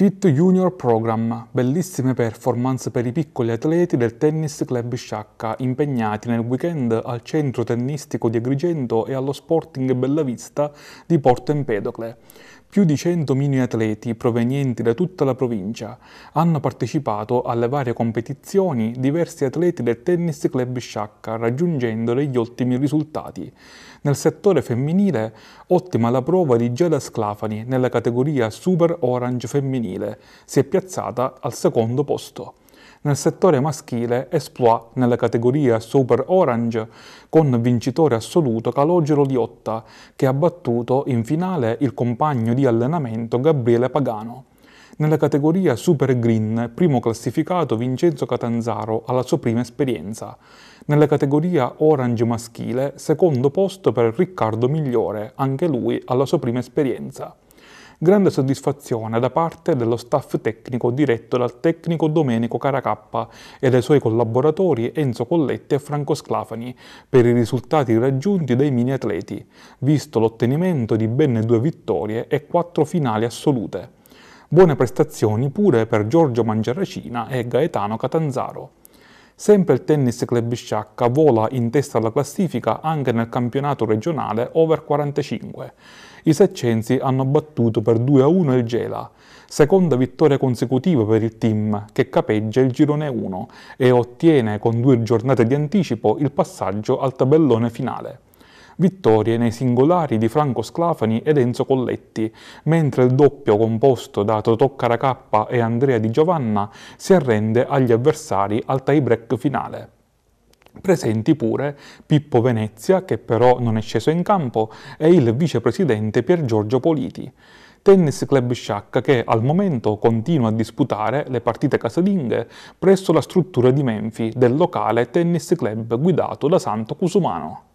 Fit Junior Program, bellissime performance per i piccoli atleti del Tennis Club Sciacca impegnati nel weekend al centro tennistico di Agrigento e allo Sporting Bellavista di Porto Empedocle. Più di 100 mini atleti provenienti da tutta la provincia hanno partecipato alle varie competizioni diversi atleti del Tennis Club Sciacca raggiungendo degli ottimi risultati. Nel settore femminile ottima la prova di Giada Sclafani nella categoria Super Orange femminile, si è piazzata al secondo posto. Nel settore maschile esploit nella categoria Super Orange con vincitore assoluto Calogero Liotta che ha battuto in finale il compagno di allenamento Gabriele Pagano. Nella categoria Super Green, primo classificato Vincenzo Catanzaro alla sua prima esperienza. Nella categoria Orange maschile, secondo posto per Riccardo Migliore, anche lui alla sua prima esperienza grande soddisfazione da parte dello staff tecnico diretto dal tecnico Domenico Caracappa e dai suoi collaboratori Enzo Colletti e Franco Sclafani per i risultati raggiunti dai mini atleti, visto l'ottenimento di ben due vittorie e quattro finali assolute. Buone prestazioni pure per Giorgio Mangiaracina e Gaetano Catanzaro. Sempre il Tennis Club Sciacca vola in testa alla classifica anche nel campionato regionale over 45. I seccensi hanno battuto per 2-1 il Gela, seconda vittoria consecutiva per il team che capeggia il girone 1 e ottiene con due giornate di anticipo il passaggio al tabellone finale vittorie nei singolari di Franco Sclafani ed Enzo Colletti, mentre il doppio composto da Totò Caracappa e Andrea Di Giovanna si arrende agli avversari al tie-break finale. Presenti pure Pippo Venezia, che però non è sceso in campo, e il vicepresidente Pier Giorgio Politi. Tennis Club Sciacca che al momento continua a disputare le partite casalinghe presso la struttura di Menfi del locale Tennis Club guidato da Santo Cusumano.